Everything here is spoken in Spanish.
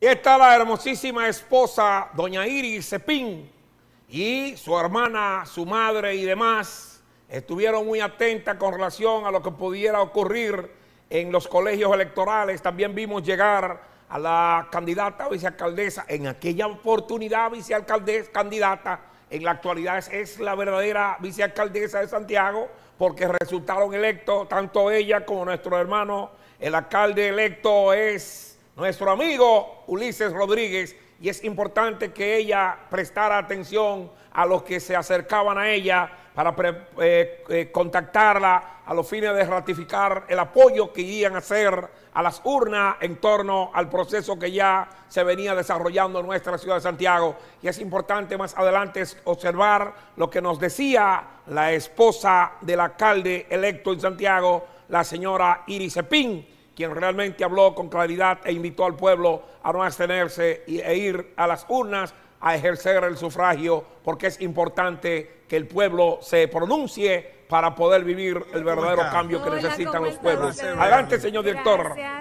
Y está la hermosísima esposa, doña Iris Cepín, y su hermana, su madre y demás, estuvieron muy atentas con relación a lo que pudiera ocurrir en los colegios electorales. También vimos llegar a la candidata vicealcaldesa, en aquella oportunidad vicealcaldesa, candidata, en la actualidad es, es la verdadera vicealcaldesa de Santiago, porque resultaron electos tanto ella como nuestro hermano, el alcalde electo es nuestro amigo Ulises Rodríguez, y es importante que ella prestara atención a los que se acercaban a ella para eh, eh, contactarla a los fines de ratificar el apoyo que iban a hacer a las urnas en torno al proceso que ya se venía desarrollando en nuestra ciudad de Santiago. Y es importante más adelante observar lo que nos decía la esposa del alcalde electo en Santiago, la señora Iris Epín quien realmente habló con claridad e invitó al pueblo a no abstenerse e ir a las urnas a ejercer el sufragio, porque es importante que el pueblo se pronuncie para poder vivir el verdadero cambio que necesitan los pueblos. Adelante, señor director.